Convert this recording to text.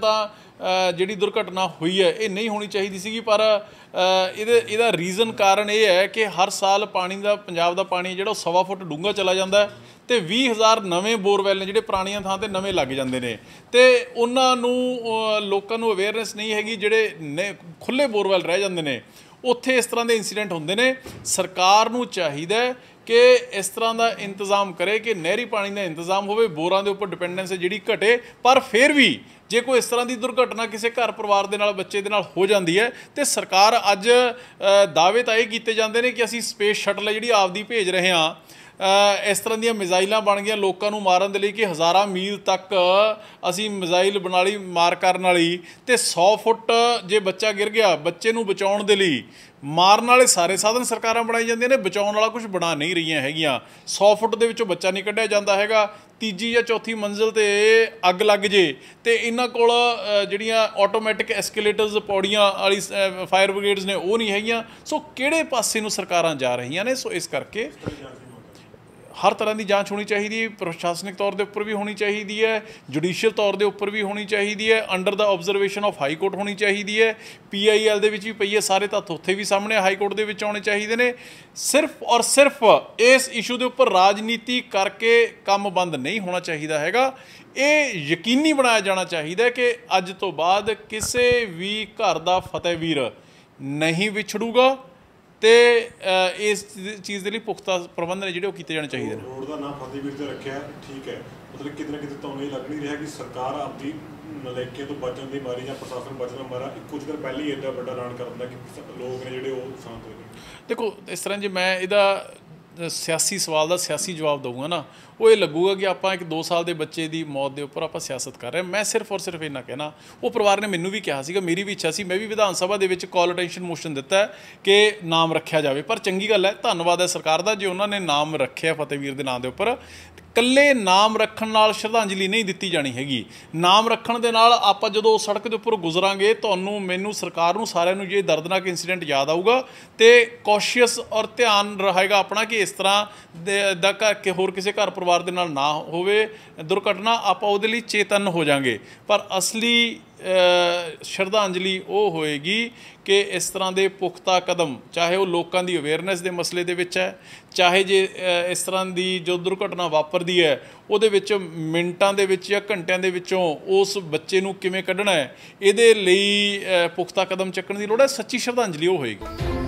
ਪਹਿਲਾਂ ਤਾਂ ਜਿਹੜੀ ਦੁਰਘਟਨਾ ਹੋਈ ਹੈ ਇਹ ਨਹੀਂ ਹੋਣੀ ਚਾਹੀਦੀ ਸੀਗੀ ਪਰ ਇਹਦੇ ਇਹਦਾ ਰੀਜ਼ਨ ਕਾਰਨ ਇਹ ਹੈ ਕਿ ਹਰ ਸਾਲ ਪਾਣੀ ਦਾ ਪੰਜਾਬ ਦਾ ਪਾਣੀ ਜਿਹੜਾ ਸਵਾ ਫੁੱਟ ਡੂੰਘਾ ਚਲਾ ਜਾਂਦਾ ਤੇ 20000 ਨਵੇਂ ਬੋਰਵੈਲ ਨੇ ਜਿਹੜੇ ਪੁਰਾਣੀਆਂ ਥਾਂ ਤੇ ਨਵੇਂ ਲੱਗ ਜਾਂਦੇ ਨੇ ਤੇ ਉਹਨਾਂ ਨੂੰ ਲੋਕਾਂ ਨੂੰ ਅਵੇਅਰਨੈਸ ਨਹੀਂ ਹੈਗੀ ਜਿਹੜੇ ਖੁੱਲੇ ਬੋਰਵੈਲ ਰਹਿ ਜਾਂਦੇ ਨੇ ਉੱਥੇ ਇਸ ਤਰ੍ਹਾਂ ਦੇ ਇਨਸੀਡੈਂਟ ਹੁੰਦੇ ਨੇ ਸਰਕਾਰ ਨੂੰ ਚਾਹੀਦਾ ਕਿ ਇਸ ਤਰ੍ਹਾਂ ਦਾ ਇੰਤਜ਼ਾਮ ਕਰੇ ਕਿ ਨਹਿਰੀ ਪਾਣੀ ਦਾ ਇੰਤਜ਼ਾਮ ਹੋਵੇ ਬੋਰਾਂ ਦੇ ਉੱਪਰ ਡਿਪੈਂਡੈਂਸ ਜਿਹੜੀ ਘਟੇ ਪਰ ਫਿਰ ਵੀ ਜੇ ਕੋਈ ਇਸ ਤਰ੍ਹਾਂ ਦੀ ਦੁਰਘਟਨਾ ਕਿਸੇ ਘਰ ਪਰਿਵਾਰ ਦੇ ਨਾਲ ਬੱਚੇ ਦੇ ਨਾਲ ਹੋ ਜਾਂਦੀ ਹੈ ਤੇ ਸਰਕਾਰ ਅੱਜ ਦਾਅਵੇ ਤਾਂ ਇਹ ਕੀਤੇ ਜਾਂਦੇ ਨੇ ਕਿ ਅਸੀਂ ਸਪੇਸ ਸ਼ਟਲ ਜਿਹੜੀ ਆਪਦੀ ਭੇਜ ਰਹੇ ਹਾਂ ਇਸ ਤਰ੍ਹਾਂ ਦੀਆਂ ਮਿਜ਼ਾਈਲਾਂ ਬਣ ਗਈਆਂ ਲੋਕਾਂ ਨੂੰ ਮਾਰਨ ਦੇ ਲਈ ਕਿ ਹਜ਼ਾਰਾਂ ਮੀਲ ਤੱਕ ਅਸੀਂ ਮਿਜ਼ਾਈਲ ਬਣਾ ਲਈ ਮਾਰ ਕਰਨ ਵਾਲੀ ਤੇ 100 ਫੁੱਟ ਜੇ ਬੱਚਾ ਗਿਰ ਗਿਆ ਬੱਚੇ ਨੂੰ ਬਚਾਉਣ ਦੇ ਲਈ ਮਾਰਨ ਵਾਲੇ ਸਾਰੇ ਸਾਧਨ ਸਰਕਾਰਾਂ ਬਣਾਈ ਜਾਂਦੀਆਂ ਨੇ ਬਚਾਉਣ ਵਾਲਾ ਕੁਝ ਬਣਾ ਨਹੀਂ ਰਹੀਆਂ ਹੈਗੀਆਂ 100 ਫੁੱਟ ਦੇ ਵਿੱਚੋਂ ਬੱਚਾ ਨਹੀਂ ਕੱਢਿਆ ਜਾਂਦਾ ਹੈਗਾ ਤੀਜੀ ਜਾਂ ਚੌਥੀ ਮੰਜ਼ਿਲ ਤੇ ਅੱਗ ਲੱਗ ਜੇ ਤੇ ਇਹਨਾਂ ਕੋਲ ਜਿਹੜੀਆਂ ਆਟੋਮੈਟਿਕ ਐਸਕੇਲੇਟਰਸ ਪੌੜੀਆਂ ਵਾਲੀ ਫਾਇਰ ਬ੍ਰਿਗੇਡਸ ਨੇ ਉਹ ਨਹੀਂ ਹੈਗੀਆਂ ਸੋ ਕਿਹੜੇ ਪਾਸੇ ਨੂੰ ਸਰਕਾਰਾਂ ਜਾ ਰਹੀਆਂ ਨੇ ਸੋ ਇਸ ਕਰਕੇ ਹਰ ਤਰ੍ਹਾਂ ਦੀ ਜਾਂਚ ਹੋਣੀ ਚਾਹੀਦੀ ਹੈ ਪ੍ਰਸ਼ਾਸਨਿਕ ਤੌਰ ਦੇ ਉੱਪਰ ਵੀ ਹੋਣੀ ਚਾਹੀਦੀ ਹੈ ਜੁਡੀਸ਼ੀਅਲ ਤੌਰ ਦੇ ਉੱਪਰ ਵੀ ਹੋਣੀ ਚਾਹੀਦੀ ਹੈ ਅੰਡਰ ਦਾ ਆਬਜ਼ਰਵੇਸ਼ਨ ਆਫ ਹਾਈ ਕੋਰਟ ਹੋਣੀ ਚਾਹੀਦੀ ਹੈ ਪੀਆਈਐਲ ਦੇ ਵਿੱਚ ਵੀ ਪਈ ਹੈ ਸਾਰੇ ਤੱਥ ਉੱਥੇ ਵੀ ਸਾਹਮਣੇ ਹਾਈ ਕੋਰਟ ਦੇ ਵਿੱਚ ਆਉਣੇ ਚਾਹੀਦੇ ਨੇ ਸਿਰਫ ਔਰ ਸਿਰਫ ਇਸ ਇਸ਼ੂ ਦੇ ਉੱਪਰ ਰਾਜਨੀਤੀ ਕਰਕੇ ਕੰਮ ਬੰਦ ਨਹੀਂ ਹੋਣਾ ਚਾਹੀਦਾ ਹੈਗਾ ਇਹ ਯਕੀਨੀ ਬਣਾਇਆ ਜਾਣਾ ਚਾਹੀਦਾ ਕਿ ਅੱਜ ਤੋਂ ਬਾਅਦ ਕਿਸੇ ਵੀ ਘਰ ਦਾ ਫਤਿਹਵੀਰ ਨਹੀਂ ਵਿਛੜੂਗਾ ਤੇ ਇਸ ਚੀਜ਼ ਦੇ ਲਈ ਪੁਖਤਾ ਪ੍ਰਬੰਧ ਨੇ ਜਿਹੜੇ ਉਹ ਕੀਤੇ ਜਾਣੇ ਚਾਹੀਦੇ ਨੇ ਰੋਡ ਦਾ ਨਾਮ ਫਤਿਹਵੀਰ ਤੇ ਰੱਖਿਆ ਠੀਕ ਹੈ ਮਤਲਬ ਕਿਤੇ ਨਾ ਕਿਤੇ ਤਾਂ ਇਹ ਲੱਗ ਨਹੀਂ ਰਿਹਾ ਕਿ ਸਰਕਾਰ ਆਪਦੀ ਮਲੇਕੇ ਤੋਂ ਬਚਣ ਦੀ ਮਾਰੀ ਜਾਂ ਪ੍ਰਸ਼ਾਸਨ ਦਾ ਮਾਰਾ ਕੁਝ ਦਿਨ ਪਹਿਲਾਂ ਹੀ ਇੰਨਾ ਵੱਡਾ ਐਲਾਨ ਕਰ ਦਿੰਦਾ ਕਿ ਲੋਕ ਨੇ ਜਿਹੜੇ ਉਹ ਸ਼ਾਂਤ ਹੋ ਗਏ ਦੇਖੋ ਇਸ ਤਰ੍ਹਾਂ ਜੇ ਮੈਂ ਇਹਦਾ ਸਿਆਸੀ ਸਵਾਲ ਦਾ ਸਿਆਸੀ ਜਵਾਬ ਦਊਗਾ ਨਾ ਉਹ ਇਹ ਲੱਗੂਗਾ ਕਿ ਆਪਾਂ ਇੱਕ 2 ਸਾਲ ਦੇ ਬੱਚੇ ਦੀ ਮੌਤ ਦੇ ਉੱਪਰ ਆਪਾਂ ਸਿਆਸਤ ਕਰ ਰਹੇ ਮੈਂ ਸਿਰਫ ਔਰ ਸਿਰਫ ਇਹਨਾਂ ਕਹਿਣਾ ਉਹ ਪਰਿਵਾਰ ਨੇ ਮੈਨੂੰ ਵੀ ਕਿਹਾ ਸੀਗਾ ਮੇਰੀ ਵੀ ਇੱਛਾ ਸੀ ਮੈਂ ਵੀ ਵਿਧਾਨ ਸਭਾ ਦੇ ਵਿੱਚ ਕਾਲ ਅਟੈਂਸ਼ਨ ਮੋਸ਼ਨ ਦਿੱਤਾ ਕਿ ਨਾਮ ਰੱਖਿਆ ਜਾਵੇ ਪਰ ਚੰਗੀ ਗੱਲ ਹੈ ਧੰਨਵਾਦ ਹੈ ਸਰਕਾਰ ਦਾ ਜੇ ਉਹਨਾਂ ਨੇ ਨਾਮ ਰੱਖਿਆ ਫਤਿਹਵੀਰ ਦੇ ਨਾਮ ਦੇ ਉੱਪਰ ਕੱਲੇ ਨਾਮ ਰੱਖਣ ਨਾਲ ਸ਼ਰਧਾਂਜਲੀ ਨਹੀਂ ਦਿੱਤੀ ਜਾਣੀ ਹੈਗੀ ਨਾਮ ਰੱਖਣ ਦੇ ਨਾਲ ਆਪਾਂ ਜਦੋਂ ਸੜਕ ਦੇ ਉੱਪਰ ਗੁਜ਼ਰਾਂਗੇ ਤੁਹਾਨੂੰ ਮੈਨੂੰ ਸਰਕਾਰ ਨੂੰ ਸਾਰਿਆਂ ਨੂੰ ਇਹ ਦਰਦਨਾਕ ਇਨਸੀਡੈਂਟ ਯਾਦ ਆਊਗਾ ਤੇ ਕੌਸ਼ੀਅਸ ਔਰ ਧਿਆਨ ਰਹੇਗਾ ਆਪਣਾ ਕਿ ਇਸ ਤਰ੍ਹਾਂ ਦਾ ਕਿ ਹੋਰ ਕਿਸੇ ਘਰ ਪਰਿਵਾਰ ਦੇ ਨਾਲ ਨਾ ਹੋਵੇ ਦੁਰਘਟਨਾ ਆਪਾਂ ਉਹਦੇ ਲਈ ਚੇਤਨ ਹੋ ਜਾਾਂਗੇ ਪਰ ਅਸਲੀ ਸ਼ਰਧਾਂਜਲੀ ਉਹ ਹੋਏਗੀ ਕਿ ਇਸ ਤਰ੍ਹਾਂ ਦੇ ਪੁਖਤਾ ਕਦਮ ਚਾਹੇ ਉਹ ਲੋਕਾਂ ਦੀ ਅਵੇਅਰਨੈਸ ਦੇ ਮਸਲੇ ਦੇ ਵਿੱਚ ਹੈ ਚਾਹੇ ਜੇ ਇਸ ਤਰ੍ਹਾਂ ਦੀ ਜੋ ਦੁਰਘਟਨਾ ਵਾਪਰਦੀ ਹੈ ਉਹਦੇ ਵਿੱਚ ਮਿੰਟਾਂ ਦੇ ਵਿੱਚ ਜਾਂ ਘੰਟਿਆਂ ਦੇ ਵਿੱਚੋਂ ਉਸ ਬੱਚੇ ਨੂੰ ਕਿਵੇਂ ਕੱਢਣਾ ਹੈ ਇਹਦੇ ਲਈ ਪੁਖਤਾ ਕਦਮ ਚੱਕਣ ਦੀ ਲੋੜ ਹੈ ਸੱਚੀ ਸ਼ਰਧਾਂਜਲੀ ਉਹ ਹੋਏਗੀ